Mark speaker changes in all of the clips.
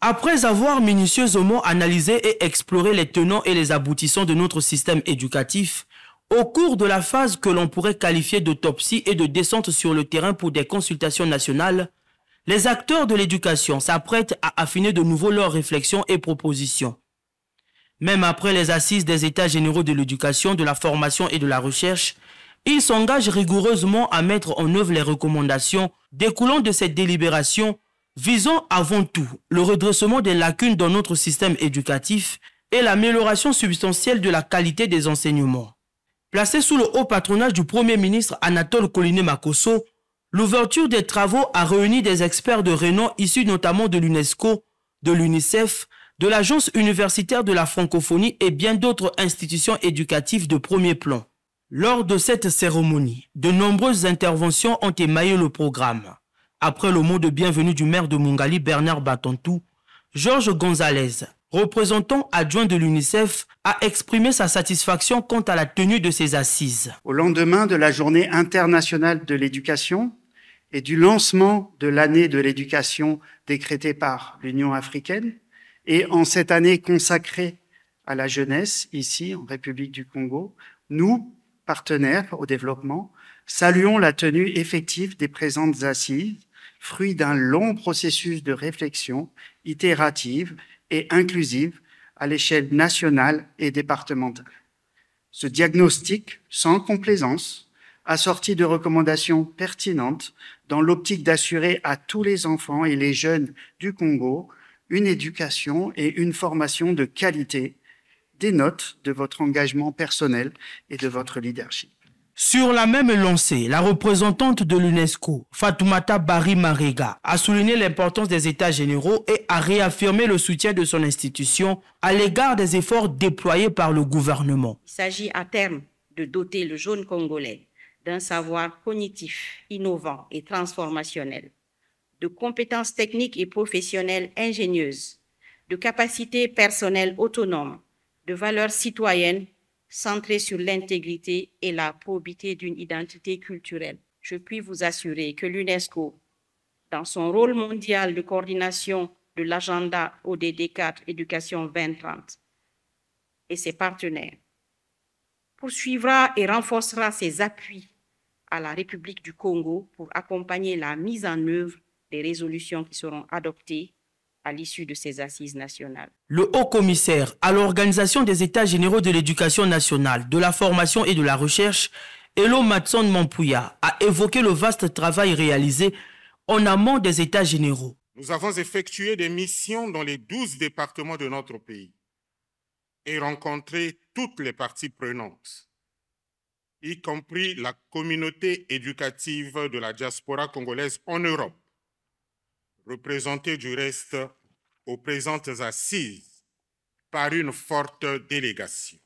Speaker 1: Après avoir minutieusement analysé et exploré les tenants et les aboutissants de notre système éducatif, au cours de la phase que l'on pourrait qualifier d'autopsie et de descente sur le terrain pour des consultations nationales, les acteurs de l'éducation s'apprêtent à affiner de nouveau leurs réflexions et propositions. Même après les assises des États généraux de l'éducation, de la formation et de la recherche, ils s'engagent rigoureusement à mettre en œuvre les recommandations découlant de cette délibération visant avant tout le redressement des lacunes dans notre système éducatif et l'amélioration substantielle de la qualité des enseignements. Placé sous le haut patronage du Premier ministre Anatole Coliné macosso l'ouverture des travaux a réuni des experts de renom issus notamment de l'UNESCO, de l'UNICEF, de l'Agence universitaire de la francophonie et bien d'autres institutions éducatives de premier plan. Lors de cette cérémonie, de nombreuses interventions ont émaillé le programme. Après le mot de bienvenue du maire de Mongali, Bernard Batantou, Georges Gonzalez, représentant adjoint de l'UNICEF, a exprimé sa satisfaction quant à la tenue de ces assises.
Speaker 2: Au lendemain de la journée internationale de l'éducation et du lancement de l'année de l'éducation décrétée par l'Union africaine, et en cette année consacrée à la jeunesse ici en République du Congo, nous, partenaires au développement, saluons la tenue effective des présentes assises fruit d'un long processus de réflexion itérative et inclusive à l'échelle nationale et départementale. Ce diagnostic, sans complaisance, assorti de recommandations pertinentes dans l'optique d'assurer à tous les enfants et les jeunes du Congo une éducation et une formation de qualité, dénote de votre engagement personnel et de votre leadership. Sur la même lancée,
Speaker 1: la représentante de l'UNESCO, Fatoumata Bari Marega, a souligné l'importance des États généraux et a réaffirmé le soutien de son institution à l'égard des efforts déployés par le gouvernement.
Speaker 3: Il s'agit à terme de doter le jaune congolais d'un savoir cognitif, innovant et transformationnel, de compétences techniques et professionnelles ingénieuses, de capacités personnelles autonomes, de valeurs citoyennes centrée sur l'intégrité et la probité d'une identité culturelle. Je puis vous assurer que l'UNESCO, dans son rôle mondial de coordination de l'agenda ODD 4 Éducation 2030 et ses partenaires, poursuivra et renforcera ses appuis à la République du Congo pour accompagner la mise en œuvre des résolutions qui seront adoptées à l'issue de ces assises nationales.
Speaker 1: Le haut commissaire à l'organisation des États généraux de l'éducation nationale, de la formation et de la recherche, Elo Matson Mampouya, a évoqué le vaste travail réalisé en amont des États généraux.
Speaker 4: Nous avons effectué des missions dans les 12 départements de notre pays et rencontré toutes les parties prenantes, y compris la communauté éducative de la diaspora congolaise en Europe, représentée du reste aux présentes assises par une forte délégation.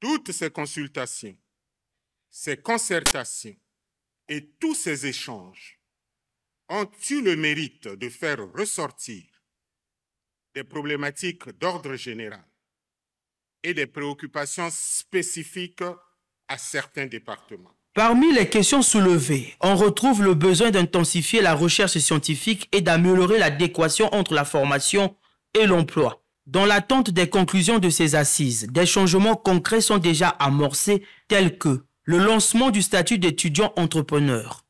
Speaker 4: Toutes ces consultations, ces concertations et tous ces échanges ont eu le mérite de faire ressortir des problématiques d'ordre général et des préoccupations spécifiques à certains départements.
Speaker 1: Parmi les questions soulevées, on retrouve le besoin d'intensifier la recherche scientifique et d'améliorer l'adéquation entre la formation et l'emploi. Dans l'attente des conclusions de ces assises, des changements concrets sont déjà amorcés tels que le lancement du statut d'étudiant entrepreneur,